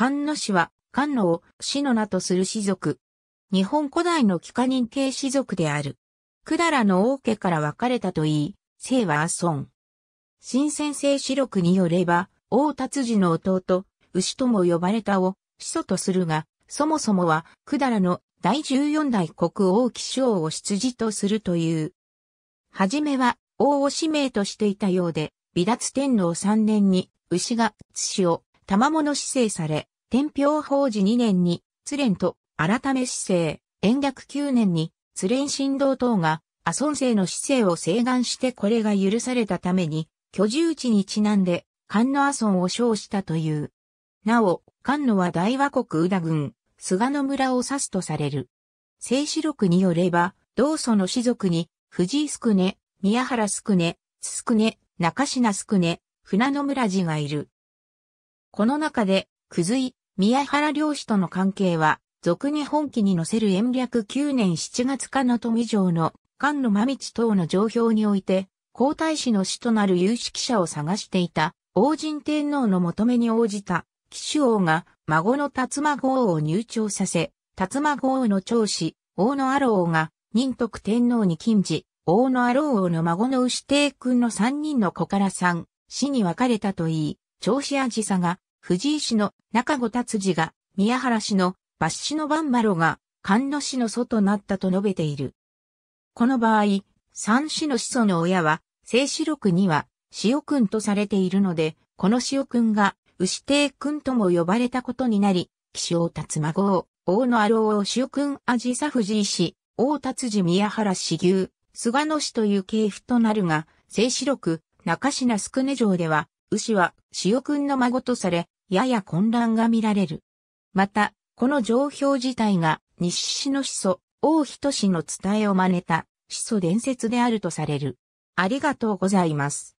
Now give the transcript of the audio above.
菅野氏は、菅野を氏の名とする氏族。日本古代の帰化人系氏族である。だらの王家から分かれたといい、姓は阿孫。新先生史録によれば、王達治の弟、牛とも呼ばれたを、始祖とするが、そもそもは、だらの第14代国王騎士王を出自とするという。はじめは、王を使命としていたようで、離脱天皇3年に、牛が、津氏を、玉物施政され、天平法治2年に、津連と改め施政、延暦9年に、津連神道等が、阿孫生の施政を請願してこれが許されたために、居住地にちなんで、菅野阿孫を称したという。なお、菅野は大和国宇田郡、菅野村を指すとされる。聖史録によれば、同祖の士族に、藤井宿根、宮原宿根、宿根、中品宿根、船野村寺がいる。この中で、久い、宮原漁師との関係は、俗に本気に載せる延暦9年7月かの富城の、菅野真道等の状況において、皇太子の死となる有識者を探していた、王神天皇の求めに応じた、騎手王が、孫の辰馬豪を入朝させ、辰馬豪の長子、王のアロ王が、仁徳天皇に禁じ、王のアロ王の孫の牛帝君の三人の子から三、死に分かれたといい、長子アジサが、藤井氏の中後達治が、宮原氏の抜氏の番丸が、菅野氏の祖となったと述べている。この場合、三氏の子祖の親は、聖四六には、塩君とされているので、この塩君が、牛亭君とも呼ばれたことになり、気象達孫を、王のアロを塩君じさ藤井氏、王達治宮原氏牛、菅野氏という系譜となるが、聖四六、中品宿根城では、牛は潮くんの孫とされ、やや混乱が見られる。また、この状況自体が西市の始祖、王人氏の伝えを真似た始祖伝説であるとされる。ありがとうございます。